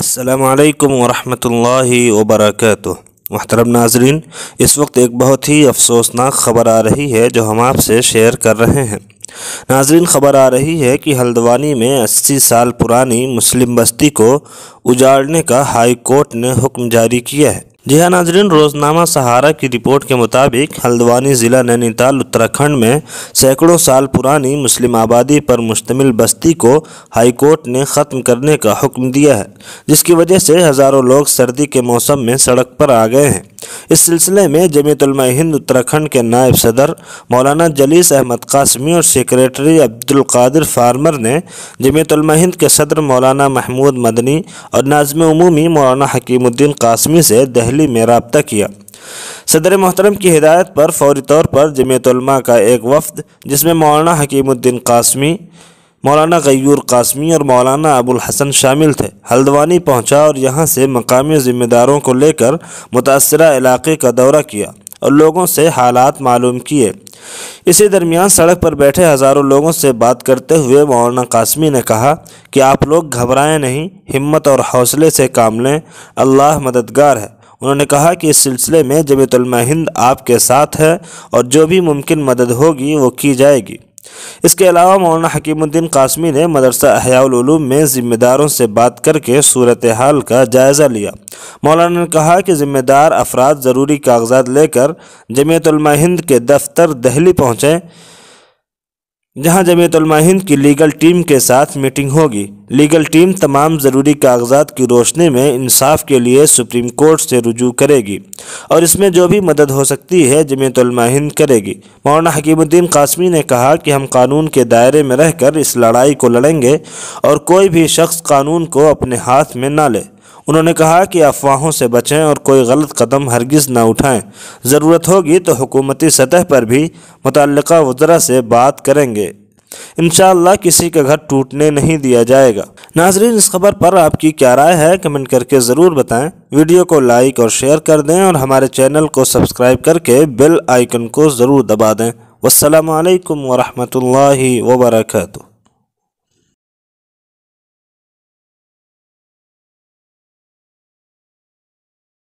असलकम वरहमल वबरक महतरम नाजरीन इस वक्त एक बहुत ही अफसोसनाक ख़बर आ रही है जो हम आपसे शेयर कर रहे हैं नाजरीन ख़बर आ रही है कि हल्द्वानी में 80 साल पुरानी मुस्लिम बस्ती को उजाड़ने का हाई कोर्ट ने हुक्म जारी किया है जी हाँ नाजरीन रोज़नामा सहारा की रिपोर्ट के मुताबिक हल्द्वानी ज़िला नैनीताल उत्तराखंड में सैकड़ों साल पुरानी मुस्लिम आबादी पर मुश्तमिल बस्ती को हाईकोर्ट ने ख़त्म करने का हुक्म दिया है जिसकी वजह से हज़ारों लोग सर्दी के मौसम में सड़क पर आ गए हैं इस सिलसिले में जमीतलम हिंद उत्तराखंड के नायब सदर मौलाना जलीस अहमद कासमी और सेक्रेटरी अब्दुल कादिर फार्मर ने जमीतलम हिंद के सदर मौलाना महमूद मदनी और नाजम उमूमी मौलाना हकीमुद्दीन कासमी से दहली में रबता किया सदर मोहतरम की हिदायत पर फौरी तौर पर जमीतलमा का एक वफद जिसमें मौलाना हकीमुद्दीन कासमी मौलाना गयूर कासमी और मौलाना अबुल हसन शामिल थे हल्द्वानी पहुंचा और यहां से मकामी ज़िम्मेदारों को लेकर मुतासर इलाके का दौरा किया और लोगों से हालात मालूम किए इसी दरमियान सड़क पर बैठे हज़ारों लोगों से बात करते हुए मौलाना कासमी ने कहा कि आप लोग घबराएं नहीं हिम्मत और हौसले से काम लें अल्लाह मददगार है उन्होंने कहा कि इस सिलसिले में जमीतलमा हिंद आपके साथ है और जो भी मुमकिन मदद होगी वो की जाएगी इसके अलावा मौलाना हकीमुद्दीन कासमी ने मदरसा अहयालूम में ज़िम्मेदारों से बात करके सूरत हाल का जायज़ा लिया मौलाना ने कहा कि ज़िम्मेदार अफराद ज़रूरी कागजात लेकर जमीयतलमा हिंद के दफ्तर दहली पहुँचें जहाँ जमयतलमा हिंद की लीगल टीम के साथ मीटिंग होगी लीगल टीम तमाम ज़रूरी कागजात की रोशनी में इंसाफ के लिए सुप्रीम कोर्ट से रुजू करेगी और इसमें जो भी मदद हो सकती है जमीयतलमा हिंद करेगी मौलाना हकीमुद्दीन कासमी ने कहा कि हम कानून के दायरे में रहकर इस लड़ाई को लड़ेंगे और कोई भी शख्स कानून को अपने हाथ में ना ले उन्होंने कहा कि अफवाहों से बचें और कोई गलत कदम हरगिज़ ना उठाएं ज़रूरत होगी तो हुकूमती सतह पर भी मुतल वजरा से बात करेंगे इन किसी का घर टूटने नहीं दिया जाएगा नाजरीन इस खबर पर आपकी क्या राय है कमेंट करके ज़रूर बताएं वीडियो को लाइक और शेयर कर दें और हमारे चैनल को सब्सक्राइब करके बेल आइकन को ज़रूर दबा दें वालकम वरहमल वबरकू